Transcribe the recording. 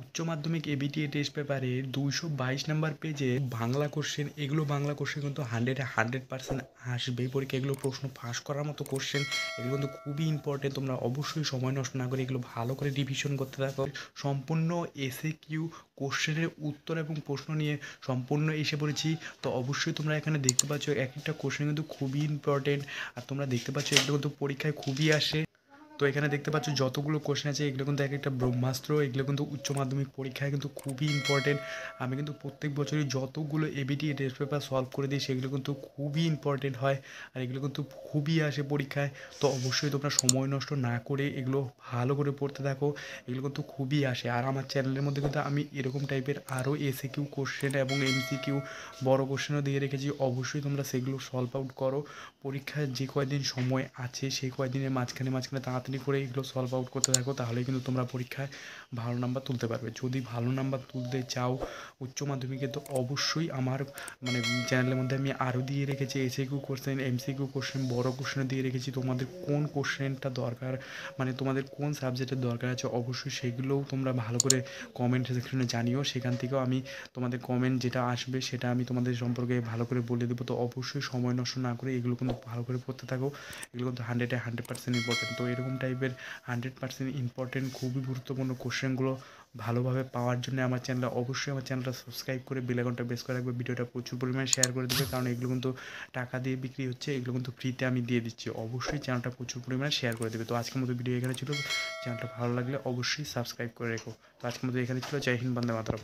উচ্চ মাধ্যমিক ABTA test পেপারে দুইশো বাইশ নাম্বার পেজে বাংলা কোশ্চেন এগুলো বাংলা কোশ্চেন কিন্তু হান্ড্রেডে হান্ড্রেড পার্সেন্ট আসবে পরীক্ষা এগুলো প্রশ্ন ফাঁস করার মতো কোশ্চেন এগুলো কিন্তু খুবই ইম্পর্টেন্ট তোমরা অবশ্যই সময় নষ্ট না করে এগুলো ভালো করে রিভিশন করতে থাকো সম্পূর্ণ এসে কিউ কোশ্চেনের উত্তর এবং প্রশ্ন নিয়ে সম্পূর্ণ এসে পড়েছি তো অবশ্যই তোমরা এখানে দেখতে পাচ্ছ এক একটা কোশ্চেন কিন্তু খুবই ইম্পর্টেন্ট আর তোমরা দেখতে পাচ্ছ এগুলো কিন্তু পরীক্ষায় খুবই আসে তো এখানে দেখতে পাচ্ছ যতগুলো কোশ্চেন আছে এগুলো কিন্তু এক একটা ব্রহ্মাস্ত্র এগুলো কিন্তু উচ্চ মাধ্যমিক পরীক্ষায় কিন্তু খুবই ইম্পর্টেন্ট আমি কিন্তু প্রত্যেক বছরই যতগুলো এবিটি টেস্ট পেপার সলভ করে দিই সেগুলো কিন্তু খুবই ইম্পর্টেন্ট হয় আর এগুলো কিন্তু খুবই আসে পরীক্ষায় তো অবশ্যই তোমরা সময় নষ্ট না করে এগুলো ভালো করে পড়তে থাকো এগুলো কিন্তু খুবই আসে আর আমার চ্যানেলের মধ্যে কিন্তু আমি এরকম টাইপের আরও এসে কিউ কোশ্চেন এবং এমসি কিউ বড়ো কোশ্চেনও দিয়ে রেখেছি অবশ্যই তোমরা সেগুলো সলভ আউট করো পরীক্ষার যে কয়দিন সময় আছে সেই কয়দিনের মাঝখানে মাঝখানে তাড়াতাড়ি তাড়াতাড়ি করে এগুলো সলভ আউট করতে থাকো তাহলে কিন্তু তোমরা পরীক্ষায় ভালো নাম্বার তুলতে পারবে যদি ভালো নাম্বার তুলতে চাও উচ্চ মাধ্যমিকে তো অবশ্যই আমার মানে চ্যানেলের মধ্যে আমি আরও দিয়ে রেখেছি কিউ কোশ্চেন কিউ কোশ্চেন বড় কোশ্চেন দিয়ে রেখেছি তোমাদের কোন কোশ্চেনটা দরকার মানে তোমাদের কোন সাবজেক্টের দরকার আছে অবশ্যই সেগুলোও তোমরা ভালো করে কমেন্ট সেকশনে জানিও সেখান থেকেও আমি তোমাদের কমেন্ট যেটা আসবে সেটা আমি তোমাদের সম্পর্কে ভালো করে বলে দেবো তো অবশ্যই সময় নষ্ট না করে এগুলো কিন্তু ভালো করে পড়তে থাকো এগুলো কিন্তু হান্ড্রেডে হান্ড্রেড পার্সেন্ট ইম্পর্টেন্ট তো এরকম টাইপের হান্ড্রেড পার্সেন্ট ইম্পর্টেন্ট খুবই গুরুত্বপূর্ণ কোশ্চেনগুলো ভালোভাবে পাওয়ার জন্য আমার চ্যানেলটা অবশ্যই আমার চ্যানেলটা সাবস্ক্রাইব করে বেলাকনটা বেশ করে রাখবে ভিডিওটা প্রচুর পরিমাণে শেয়ার করে দেবে কারণ এগুলো কিন্তু টাকা দিয়ে বিক্রি হচ্ছে এগুলো কিন্তু ফ্রিতে আমি দিয়ে দিচ্ছি অবশ্যই চ্যানেলটা প্রচুর পরিমাণে শেয়ার করে দেবে তো আজকের মতো ভিডিও এখানে ছিল চ্যানেলটা ভালো লাগলে অবশ্যই সাবস্ক্রাইব করে রেখো তো আজকের মতো এখানে ছিল জয় হিন্দ বন্দে মাতরম